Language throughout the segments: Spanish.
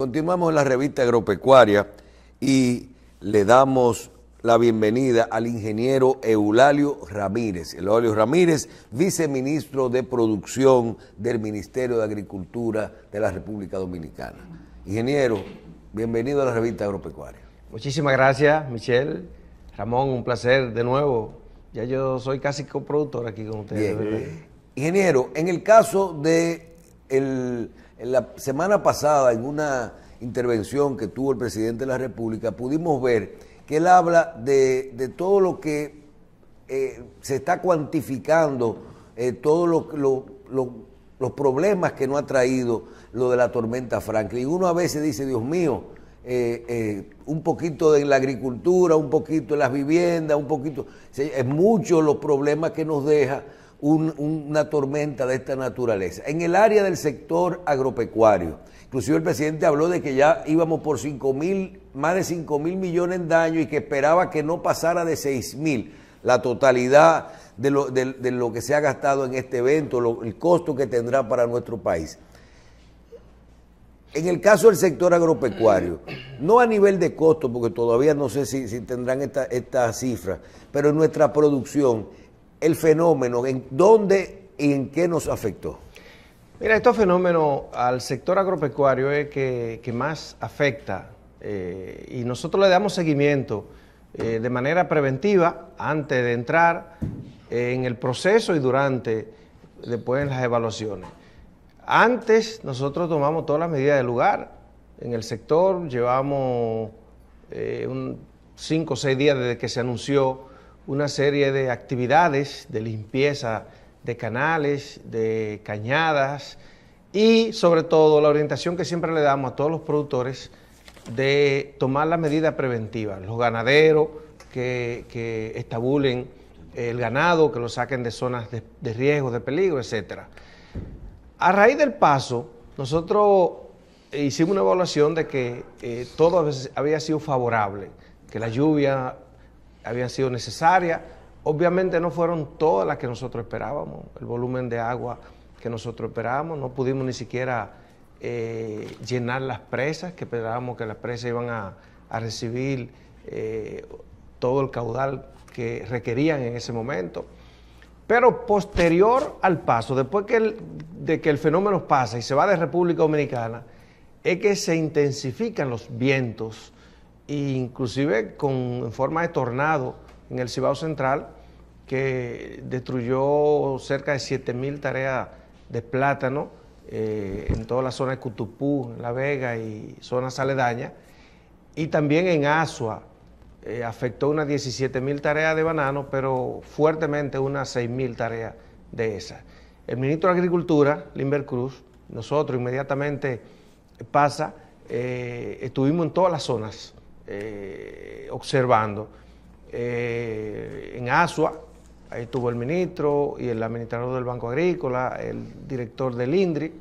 Continuamos en la revista agropecuaria y le damos la bienvenida al ingeniero Eulalio Ramírez. Eulalio Ramírez, viceministro de Producción del Ministerio de Agricultura de la República Dominicana. Ingeniero, bienvenido a la revista agropecuaria. Muchísimas gracias, Michelle. Ramón, un placer de nuevo. Ya yo soy casi coproductor aquí con ustedes. Ingeniero, en el caso de el la semana pasada, en una intervención que tuvo el presidente de la República, pudimos ver que él habla de, todo lo que eh, se está cuantificando, eh, todos lo, los problemas que no ha traído lo de la tormenta Franklin. Uno a veces dice, Dios mío, eh, un poquito en la agricultura, un poquito en las viviendas, un poquito. Es mucho los problemas que nos deja una tormenta de esta naturaleza. En el área del sector agropecuario, inclusive el presidente habló de que ya íbamos por 5 mil, más de 5 mil millones en daño y que esperaba que no pasara de 6 mil la totalidad de lo, que se ha gastado en este evento, el costo que tendrá para nuestro país. En el caso del sector agropecuario, no a nivel de costo, porque todavía no sé si, tendrán estas esta cifra, pero en nuestra producción, el fenómeno? ¿En dónde y en qué nos afectó? Mira, estos fenómenos al sector agropecuario es que, que más afecta eh, y nosotros le damos seguimiento eh, de manera preventiva antes de entrar en el proceso y durante, después en las evaluaciones. Antes nosotros tomamos todas las medidas de lugar. En el sector llevamos eh, cinco o seis días desde que se anunció una serie de actividades de limpieza de canales, de cañadas y sobre todo la orientación que siempre le damos a todos los productores de tomar la medida preventiva. los ganaderos que, estabulen el ganado, que lo saquen de zonas de, riesgo, de peligro, etc. A raíz del paso, nosotros hicimos una evaluación de que eh, todo había sido favorable, que la lluvia habían sido necesaria. Obviamente no fueron todas las que nosotros esperábamos, el volumen de agua que nosotros esperábamos, no pudimos ni siquiera eh, llenar las presas, que esperábamos que las presas iban a, recibir eh, todo el caudal que requerían en ese momento. Pero posterior al paso, después que de que el fenómeno pasa y se va de República Dominicana, es que se intensifican los vientos inclusive con, en forma de tornado en el Cibao Central, que destruyó cerca de 7.000 tareas de plátano eh, en toda la zona de Cutupú, La Vega y zonas aledañas. Y también en Asua eh, afectó unas 17.000 tareas de banano, pero fuertemente unas 6.000 tareas de esas. El ministro de Agricultura, Limber Cruz, nosotros inmediatamente pasa, eh, estuvimos en todas las zonas eh, observando. Eh, en Asua, ahí estuvo el ministro y el administrador del Banco Agrícola, el director del INDRI,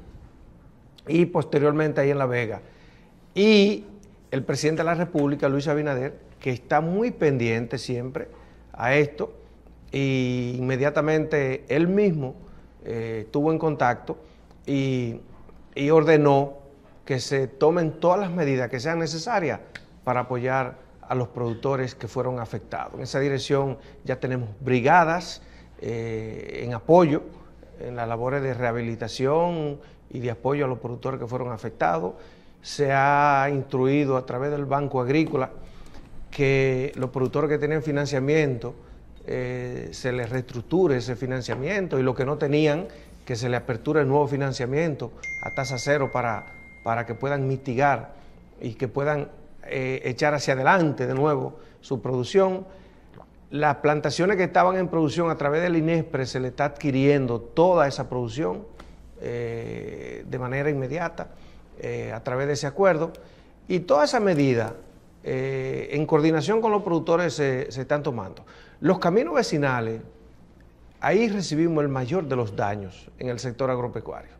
y posteriormente ahí en La Vega. Y el presidente de la República, Luis Abinader, que está muy pendiente siempre a esto, y inmediatamente él mismo eh, estuvo en contacto y ordenó que se tomen todas las medidas que sean necesarias para apoyar a los productores que fueron afectados. En esa dirección ya tenemos brigadas eh, en apoyo en las labores de rehabilitación y de apoyo a los productores que fueron afectados. Se ha instruido a través del Banco Agrícola que los productores que tenían financiamiento eh, se les reestructure ese financiamiento y lo que no tenían, que se les aperture el nuevo financiamiento a tasa cero para, para que puedan mitigar y que puedan eh, echar hacia adelante de nuevo su producción. Las plantaciones que estaban en producción a través del INESPRE se le está adquiriendo toda esa producción eh, de manera inmediata eh, a través de ese acuerdo y toda esa medida en coordinación con los productores se, se están tomando. Los caminos vecinales, ahí recibimos el mayor de los daños en el sector agropecuario,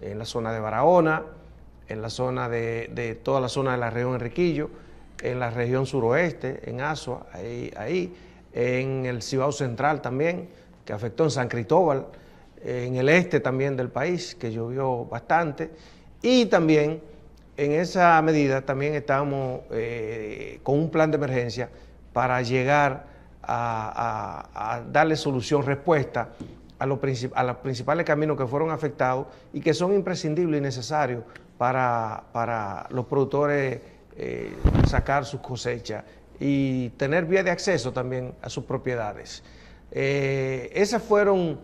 en la zona de Barahona, en la zona de, toda la zona de la región Enriquillo, en la región suroeste, en Asua, ahí, ahí, en el Cibao Central también, que afectó en San Cristóbal, en el este también del país, que llovió bastante, y también en esa medida también estamos eh, con un plan de emergencia para llegar a, darle solución, respuesta a los, a los principales caminos que fueron afectados y que son imprescindibles y necesarios para, los productores eh, sacar sus cosechas y tener vía de acceso también a sus propiedades. Eh, esas fueron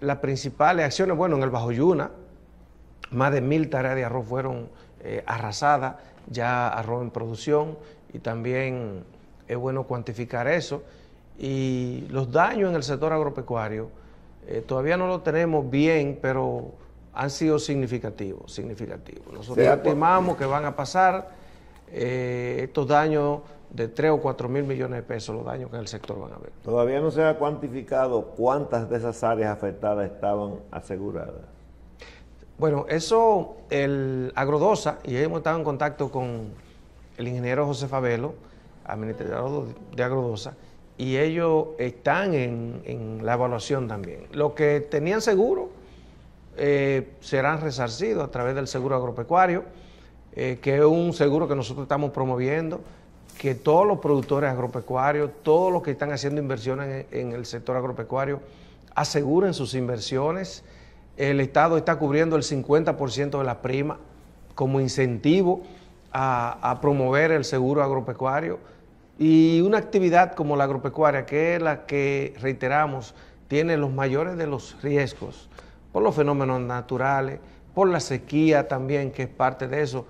las principales acciones. Bueno, en el Bajo Yuna, más de mil tareas de arroz fueron eh, arrasadas, ya arroz en producción, y también es bueno cuantificar eso. Y los daños en el sector agropecuario todavía no lo tenemos bien, pero han sido significativos, significativos. Nosotros estimamos que van a pasar eh, estos daños de 3 o 4 mil millones de pesos, los daños que en el sector van a ver. Todavía no se ha cuantificado cuántas de esas áreas afectadas estaban aseguradas. Bueno, eso, el Agrodosa, y hemos estado en contacto con el ingeniero José Fabelo, administrador de Agrodosa, y ellos están en, en la evaluación también. Lo que tenían seguro eh, serán resarcidos a través del seguro agropecuario, eh, que es un seguro que nosotros estamos promoviendo, que todos los productores agropecuarios, todos los que están haciendo inversiones en, el sector agropecuario, aseguren sus inversiones. El Estado está cubriendo el 50% de la prima como incentivo a, a promover el seguro agropecuario. Y una actividad como la agropecuaria, que es la que, reiteramos, tiene los mayores de los riesgos por los fenómenos naturales, por la sequía también, que es parte de eso.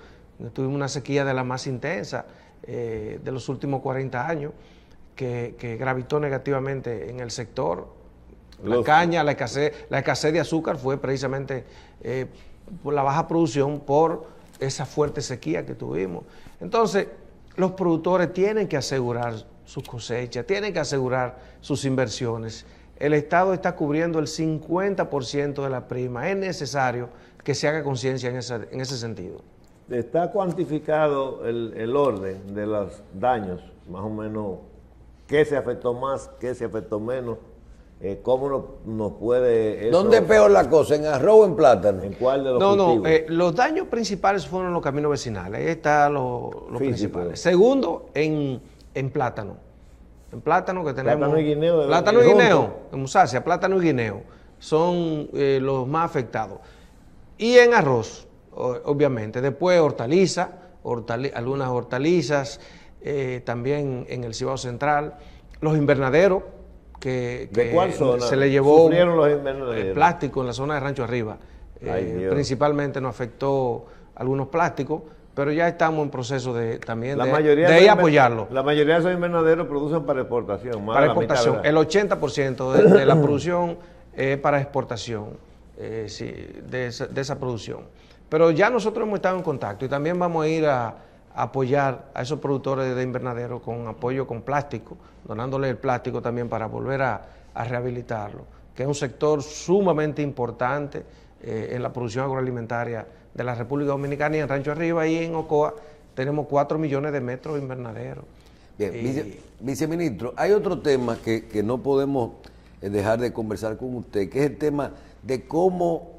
Tuvimos una sequía de la más intensa eh, de los últimos 40 años, que, gravitó negativamente en el sector. La caña, la escasez, la escasez de azúcar fue precisamente eh, por la baja producción por esa fuerte sequía que tuvimos. Entonces, los productores tienen que asegurar sus cosechas, tienen que asegurar sus inversiones el Estado está cubriendo el 50% de la prima. Es necesario que se haga conciencia en, ese sentido. Está cuantificado el, orden de los daños, más o menos qué se afectó más, qué se afectó menos, eh, cómo nos puede... ¿Dónde es peor la cosa? ¿En arroz o en plátano? ¿En cuál de los No, no, eh, los daños principales fueron los caminos vecinales, ahí están los lo principales. Segundo, en, en plátano en plátano que tenemos. Plátano y guineo. plátano y guineo, en Musasia, plátano y guineo son eh, los más afectados. Y en arroz, obviamente. Después hortalizas, algunas hortalizas, eh, también en el Cibao Central. Los invernaderos, que, se le llevó los el eh, plástico en la zona de Rancho Arriba. principalmente nos afectó algunos plásticos pero ya estamos en proceso de también de, de, apoyarlo. La mayoría de esos invernaderos producen para exportación. Más para exportación. el 80% de, la producción es para exportación eh, de, esa, producción. Pero ya nosotros hemos estado en contacto y también vamos a ir a, apoyar a esos productores de invernaderos con apoyo con plástico, donándole el plástico también para volver a, rehabilitarlo, que es un sector sumamente importante eh, en la producción agroalimentaria de la República Dominicana y en Rancho Arriba y en Ocoa tenemos 4 millones de metros invernaderos. Bien, viceministro, hay otro tema que, que no podemos eh, dejar de conversar con usted, que es el tema de cómo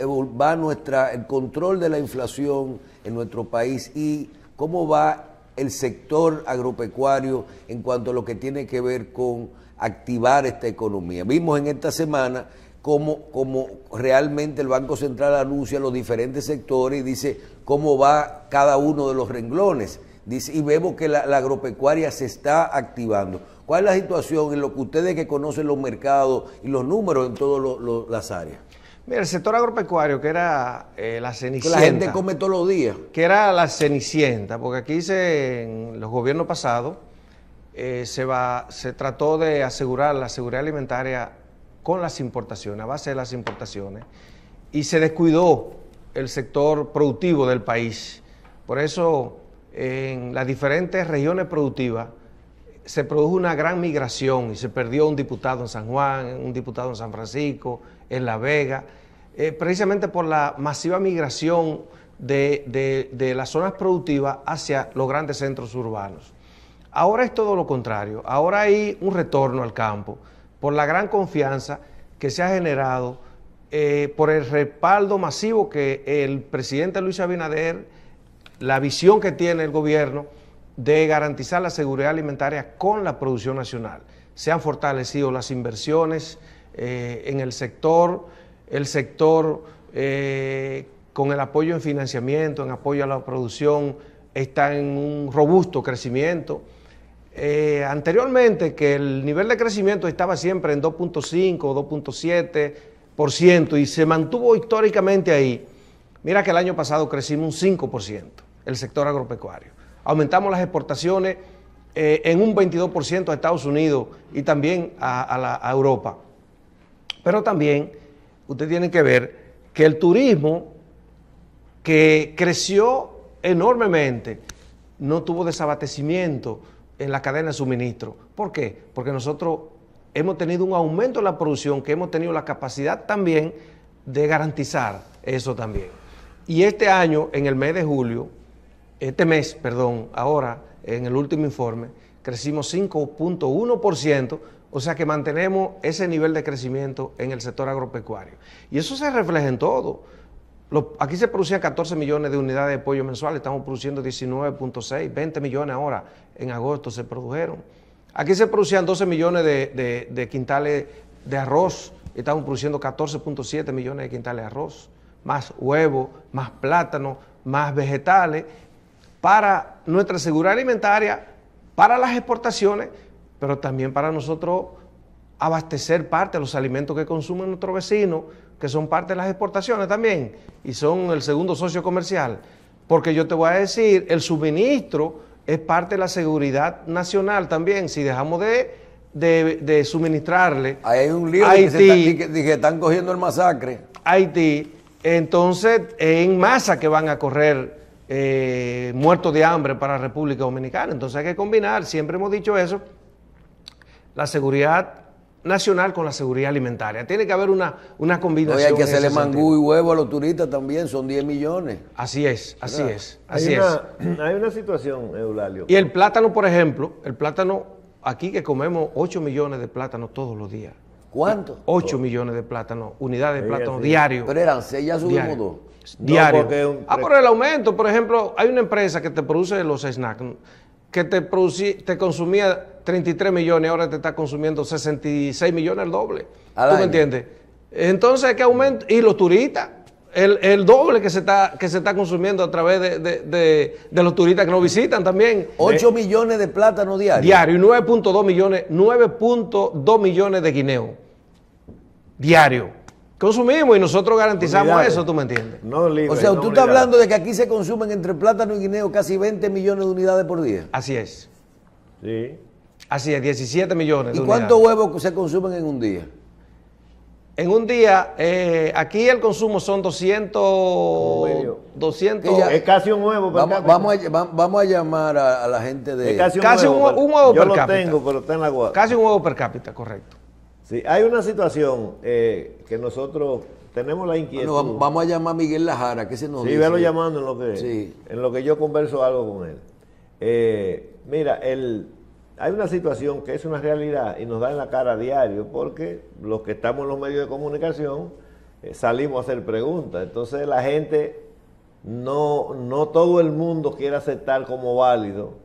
va nuestra, el control de la inflación en nuestro país y cómo va el sector agropecuario en cuanto a lo que tiene que ver con activar esta economía. Vimos en esta semana como realmente el Banco Central anuncia los diferentes sectores y dice cómo va cada uno de los renglones. Dice, y vemos que la, agropecuaria se está activando. ¿Cuál es la situación en lo que ustedes que conocen los mercados y los números en todas las áreas? Mira, el sector agropecuario, que era eh, la cenicienta. Que la gente come todos los días. Que era la cenicienta, porque aquí se, en los gobiernos pasados eh, se, va, se trató de asegurar la seguridad alimentaria con las importaciones, a base de las importaciones, y se descuidó el sector productivo del país. Por eso, en las diferentes regiones productivas se produjo una gran migración y se perdió un diputado en San Juan, un diputado en San Francisco, en La Vega, eh, precisamente por la masiva migración de, de las zonas productivas hacia los grandes centros urbanos. Ahora es todo lo contrario, ahora hay un retorno al campo por la gran confianza que se ha generado, eh, por el respaldo masivo que el presidente Luis Abinader, la visión que tiene el gobierno de garantizar la seguridad alimentaria con la producción nacional. Se han fortalecido las inversiones eh, en el sector, el sector eh, con el apoyo en financiamiento, en apoyo a la producción, está en un robusto crecimiento. Eh, anteriormente que el nivel de crecimiento estaba siempre en 2.5 o 2.7% y se mantuvo históricamente ahí. Mira que el año pasado crecimos un 5%, el sector agropecuario. Aumentamos las exportaciones eh, en un 22% a Estados Unidos y también a, Europa. Pero también usted tiene que ver que el turismo, que creció enormemente, no tuvo desabastecimiento en la cadena de suministro. ¿Por qué? Porque nosotros hemos tenido un aumento en la producción que hemos tenido la capacidad también de garantizar eso también. Y este año, en el mes de julio, este mes, perdón, ahora, en el último informe, crecimos 5.1%, o sea que mantenemos ese nivel de crecimiento en el sector agropecuario. Y eso se refleja en todo aquí se producían 14 millones de unidades de pollo mensuales, estamos produciendo 19.6, 20 millones ahora, en agosto se produjeron. Aquí se producían 12 millones de, quintales de arroz, estamos produciendo 14.7 millones de quintales de arroz, más huevo, más plátano, más vegetales, para nuestra seguridad alimentaria, para las exportaciones, pero también para nosotros abastecer parte de los alimentos que consumen nuestros vecinos que son parte de las exportaciones también, y son el segundo socio comercial. Porque yo te voy a decir, el suministro es parte de la seguridad nacional también. Si dejamos de, de, suministrarle. Ahí hay un Haití, que, que, están cogiendo el masacre. Haití, entonces en masa que van a correr eh, muertos de hambre para la República Dominicana. Entonces hay que combinar, siempre hemos dicho eso, la seguridad nacional con la seguridad alimentaria. Tiene que haber una, una combinación. Oye, hay que hacerle mangú y huevo a los turistas también, son 10 millones. Así es, así es, así hay es. Una, hay una situación, Eulalio. Y el plátano, por ejemplo, el plátano, aquí que comemos 8 millones de plátanos todos los días. ¿Cuánto? 8 millones de plátanos, unidades de plátano diario. Pero eran 6, ya subimos diario. Diario. Ah, por el aumento, por ejemplo, hay una empresa que te produce los snacks, que te, te consumía 33 millones, ahora te está consumiendo 66 millones, el doble. ¿Tú me entiendes? Entonces, ¿qué aumento? Y los turistas, el, doble que se, está, que se está consumiendo a través de, los turistas que nos visitan también. 8 eh, millones de plátanos diarios. Diario, y 9.2 millones, 9.2 millones de guineos. Diario consumimos y nosotros garantizamos eso, ¿tú me entiendes? No, o sea, tú estás hablando de que aquí se consumen entre plátano y guineo casi 20 millones de unidades por día. Así es. Sí. Así es, 17 millones. ¿Y cuántos huevos se consumen en un día? En un día, eh, aquí el consumo son 200... 200 es casi un huevo per vamos, vamos, a, llamar a, la gente de... Es casi un, huevo, yo lo tengo, pero está en la Casi un huevo per cápita, correcto. Sí, hay una situación eh, que nosotros tenemos la inquietud. vamos a llamar a Miguel Lajara, que se nos Sí, lo llamando en lo, que, sí. en lo que yo converso algo con él. Eh, mira, el, hay una situación que es una realidad y nos da en la cara a diario porque los que estamos en los medios de comunicación eh, salimos a hacer preguntas. Entonces la gente, no, no todo el mundo quiere aceptar como válido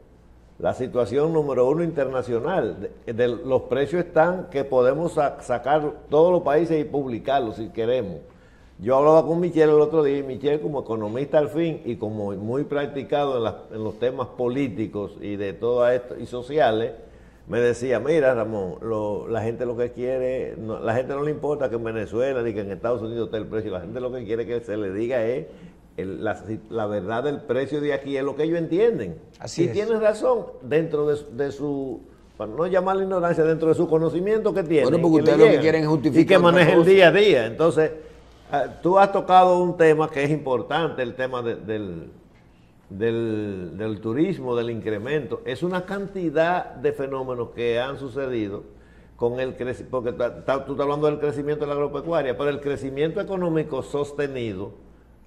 la situación número uno internacional. De, los precios están que podemos sacar todos los países y publicarlos si queremos. Yo hablaba con Michel el otro día y Michel, como economista al fin y como muy practicado en, los temas políticos y de todo esto y sociales, me decía, mira Ramón, la gente lo que quiere, no, la gente no le importa que en Venezuela ni que en Estados Unidos esté el precio, la gente lo que quiere que se le diga es la, verdad del precio de aquí, es lo que ellos entienden. Así y es. tienes razón dentro de, su para no llamar la ignorancia dentro de su conocimiento que tiene. Bueno, porque ustedes lo que quieren es justificar. Y que maneje el día a día. Entonces, Ah, tú has tocado un tema que es importante, el tema del, del, turismo, del incremento. Es una cantidad de fenómenos que han sucedido con el crecimiento, porque tú estás hablando del crecimiento de la agropecuaria, pero el crecimiento económico sostenido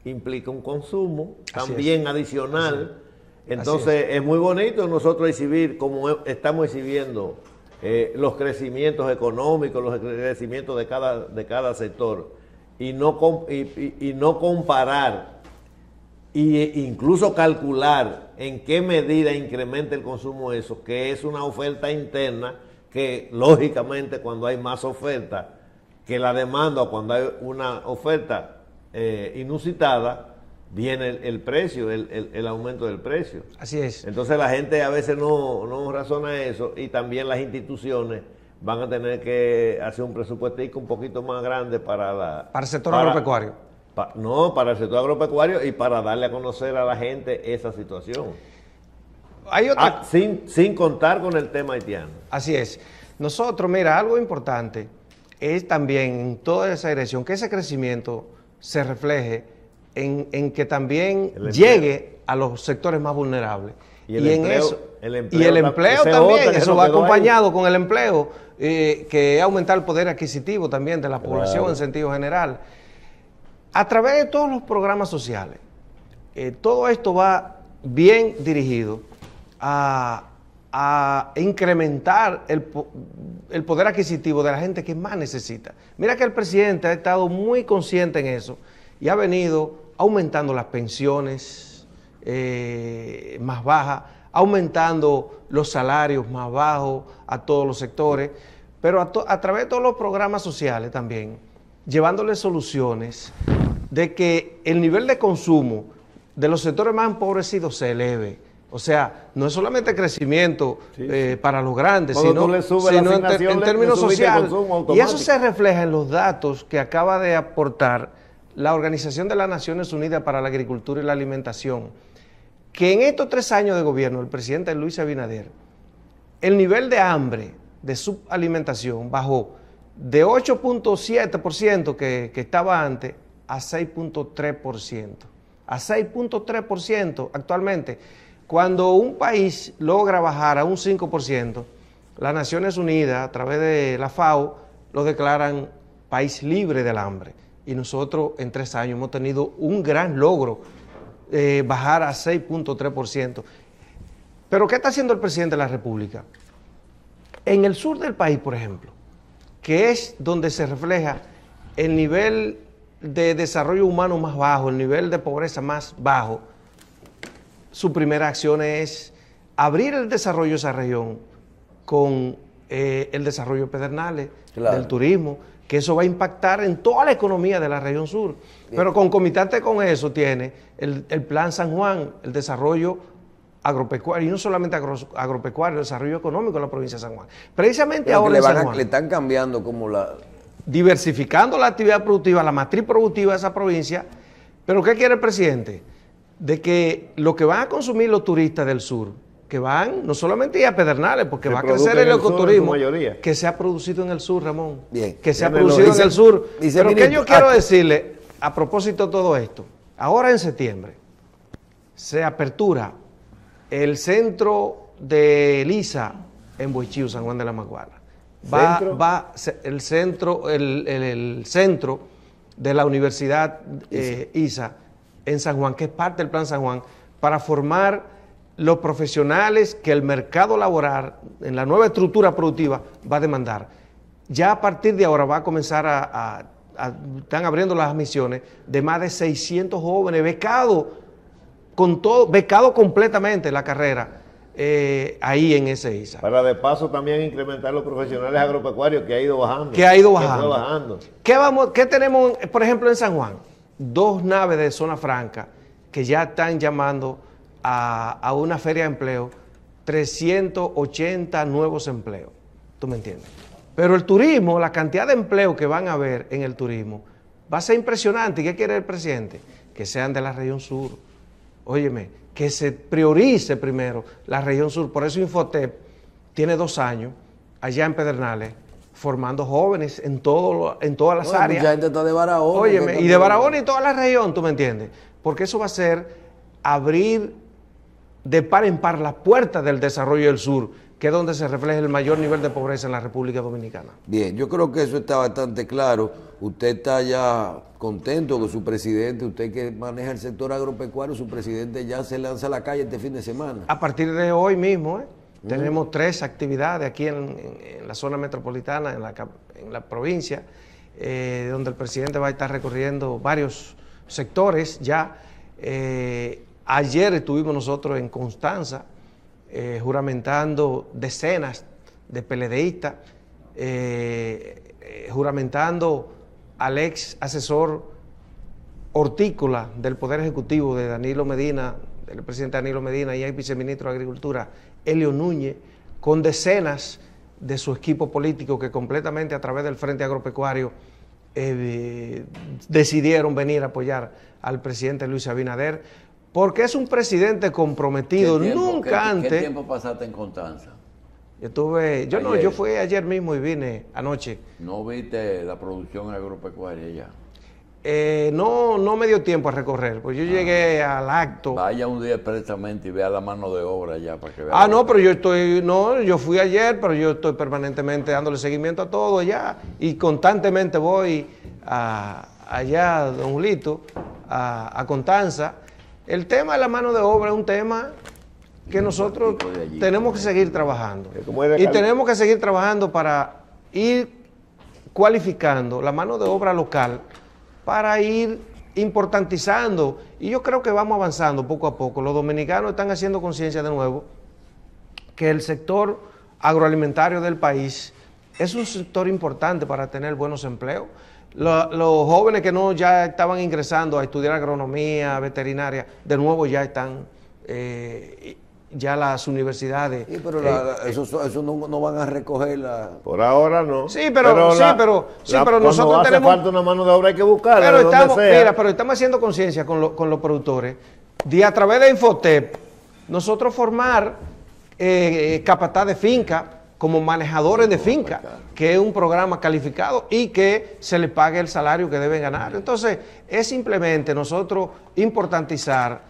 implica un consumo también adicional. Entonces es. muy bonito nosotros exhibir como estamos exhibiendo eh, los crecimientos económicos, los crecimientos de cada, de cada sector y no, y, no comparar e incluso calcular en qué medida incrementa el consumo eso, que es una oferta interna que lógicamente cuando hay más oferta que la demanda cuando hay una oferta eh, inusitada, viene el, precio, el, aumento del precio. Así es. Entonces la gente a veces no, no razona eso y también las instituciones van a tener que hacer un presupuesto un poquito más grande para la... Para el sector agropecuario. no, para el sector agropecuario y para darle a conocer a la gente esa situación. Hay otra... Ah, sin, contar con el tema haitiano. Así es. Nosotros, mira, algo importante es también en toda esa dirección, que ese crecimiento se refleje en, en que también llegue a los sectores más vulnerables. Y, el empleo, eso, también, eso va acompañado con el empleo, eh, que es aumentar el poder adquisitivo también de la población en sentido general. A través de todos los programas sociales, eh, todo esto va bien dirigido a, incrementar el, poder adquisitivo de la gente que más necesita. Mira que el presidente ha estado muy consciente en eso y ha venido aumentando las pensiones, eh, más baja, aumentando los salarios más bajos a todos los sectores, pero a, través de todos los programas sociales también, llevándoles soluciones de que el nivel de consumo de los sectores más empobrecidos se eleve. O sea, no es solamente crecimiento eh, para los grandes, sino, en, términos sociales. Y eso se refleja en los datos que acaba de aportar la Organización de las Naciones Unidas para la Agricultura y la Alimentación que en estos tres años de gobierno del presidente Luis Abinader, el nivel de hambre, de subalimentación, bajó de 8.7% que, que estaba antes a 6.3%. A 6.3% actualmente. Cuando un país logra bajar a un 5%, las Naciones Unidas, a través de la FAO, lo declaran país libre del hambre. Y nosotros en tres años hemos tenido un gran logro eh, bajar a 6.3%. Pero ¿qué está haciendo el presidente de la República? En el sur del país, por ejemplo, que es donde se refleja el nivel de desarrollo humano más bajo, el nivel de pobreza más bajo, su primera acción es abrir el desarrollo de esa región con eh, el desarrollo pedernal, pedernales, del turismo, que eso va a impactar en toda la economía de la región sur. Pero concomitante con eso tiene el, Plan San Juan, el desarrollo agropecuario, y no solamente agropecuario, el desarrollo económico en la provincia de San Juan. Precisamente ahora... Le, le están cambiando como la... Diversificando la actividad productiva, la matriz productiva de esa provincia. Pero ¿qué quiere el presidente? De que lo que van a consumir los turistas del sur, que van no solamente a Pedernales, porque va a crecer el ecoturismo que se ha producido en el sur, Ramón. Bien. Que se ha producido en el sur. Pero que yo quiero ah, decirle, a propósito de todo esto, ahora en septiembre se apertura el centro de Elisa en Boichiu San Juan de la Maguala. Va, va el centro, el, centro de la Universidad eh, ISA en San Juan, que es parte del Plan San Juan, para formar los profesionales que el mercado laboral en la nueva estructura productiva va a demandar. Ya a partir de ahora va a comenzar a, están abriendo las admisiones de más de 600 jóvenes becados con todo, becado completamente la carrera. Eh, ahí en ese ISA. Para de paso también incrementar los profesionales agropecuarios que ha ido bajando. Que ha ido bajando. bajando. ¿Qué, vamos, ¿Qué tenemos, por ejemplo, en San Juan? Dos naves de zona franca que ya están llamando a, una feria de empleo 380 nuevos empleos. ¿Tú me entiendes? Pero el turismo, la cantidad de empleo que van a haber en el turismo, va a ser impresionante. ¿Y qué quiere el presidente? Que sean de la región sur. Óyeme, que se priorice primero la región sur. Por eso Infotep tiene dos años allá en Pedernales formando jóvenes en, todo, en todas las áreas. gente está de Barahona. Óyeme, y de Barahona y toda la región, ¿tú me entiendes? Porque eso va a ser abrir de par en par las puertas del desarrollo del sur, que es donde se refleja el mayor nivel de pobreza en la República Dominicana. Bien, yo creo que eso está bastante claro. Usted está ya contento con su presidente, usted que maneja el sector agropecuario, su presidente ya se lanza a la calle este fin de semana. A partir de hoy mismo, ¿eh? mm. tenemos tres actividades aquí en, la zona metropolitana, en la, provincia, eh, donde el presidente va a estar recorriendo varios sectores ya. Eh, Ayer estuvimos nosotros en Constanza eh, juramentando decenas de peledeístas, eh, eh, juramentando al ex asesor hortícola del Poder Ejecutivo de Danilo Medina, del presidente Danilo Medina y el viceministro de Agricultura, Elio Núñez, con decenas de su equipo político que completamente a través del Frente Agropecuario decidieron venir a apoyar al presidente Luis Abinader porque es un presidente comprometido. Nunca antes. ¿Qué tiempo pasaste en Constanza? Yo estuve, yo no, yo fui ayer mismo y vine anoche. ¿No viste la producción agropecuaria ya? Eh, no, no me dio tiempo a recorrer, pues yo ah. llegué al acto. Vaya un día expresamente y vea la mano de obra ya para que vea. Ah, no, pero yo estoy, no, yo fui ayer, pero yo estoy permanentemente dándole seguimiento a todo allá y constantemente voy a, allá, don Julito, a, a Constanza el tema de la mano de obra es un tema que nosotros tenemos que seguir trabajando. Y tenemos que seguir trabajando para ir cualificando la mano de obra local, para ir importantizando. Y yo creo que vamos avanzando poco a poco. Los dominicanos están haciendo conciencia de nuevo que el sector agroalimentario del país es un sector importante para tener buenos empleos los jóvenes que no ya estaban ingresando a estudiar agronomía, veterinaria, de nuevo ya están, eh, ya las universidades. Sí, pero eh, eso, no, van a recogerla Por ahora no. Sí, pero, sí, nosotros tenemos. falta una mano de obra hay que buscarla. Pero estamos, mira, pero estamos haciendo conciencia con, con los productores y a través de Infotep, nosotros formar eh, eh de finca como manejadores de finca, que es un programa calificado y que se le pague el salario que deben ganar. Entonces, es simplemente nosotros importantizar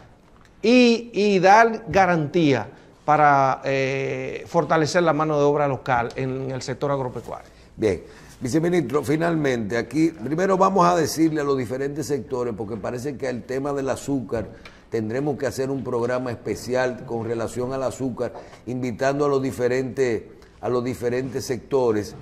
y, dar garantía para eh, fortalecer la mano de obra local en el sector agropecuario. Bien. Viceministro, finalmente, aquí primero vamos a decirle a los diferentes sectores, porque parece que el tema del azúcar tendremos que hacer un programa especial con relación al azúcar, invitando a los diferentes a los diferentes sectores.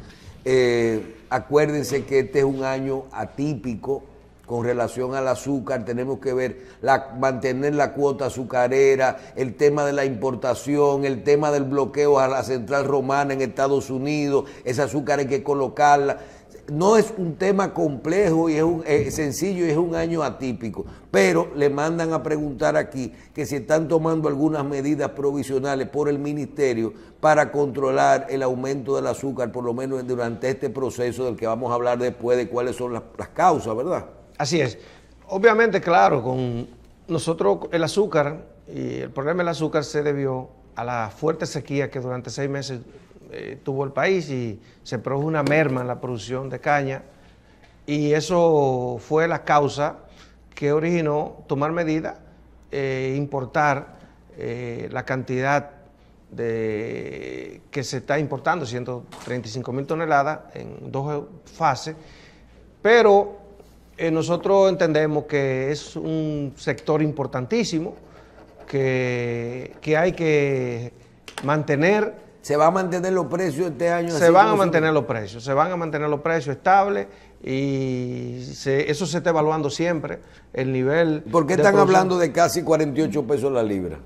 Eh, acuérdense que este es un año atípico con relación al azúcar, tenemos que ver la, mantener la cuota azucarera, el tema de la importación, el tema del bloqueo a la central romana en Estados Unidos, ese azúcar hay que colocarla. No es un tema complejo y es, eh, sencillo y es un año atípico, pero le mandan a preguntar aquí que si están tomando algunas medidas provisionales por el ministerio para controlar el aumento del azúcar, por lo menos durante este proceso del que vamos a hablar después de cuáles son las causas, ¿verdad? Así es. Obviamente, claro, con nosotros el azúcar y el problema del azúcar se debió a la fuerte sequía que durante seis meses eh, tuvo el país y se produjo una merma en la producción de caña y eso fue la causa que originó tomar medidas, e eh, importar eh, la cantidad de, que se está importando, 135 mil toneladas en dos fases, pero eh, nosotros entendemos que es un sector importantísimo que, hay que mantener. ¿Se van a mantener los precios este año? Se van a mantener los precios, se van a mantener los precios estables y eso se está evaluando siempre, el nivel... ¿Por qué están hablando de casi 48 pesos la libra?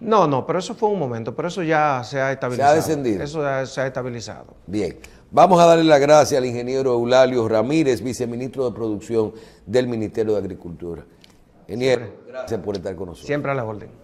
No, no, pero eso fue un momento, pero eso ya se ha estabilizado. Se ha descendido. Eso ya se ha estabilizado. Bien. Vamos a darle las gracia al ingeniero Eulalio Ramírez, viceministro de Producción del Ministerio de Agricultura. Ingeniero, gracias por estar con nosotros. Siempre a la orden.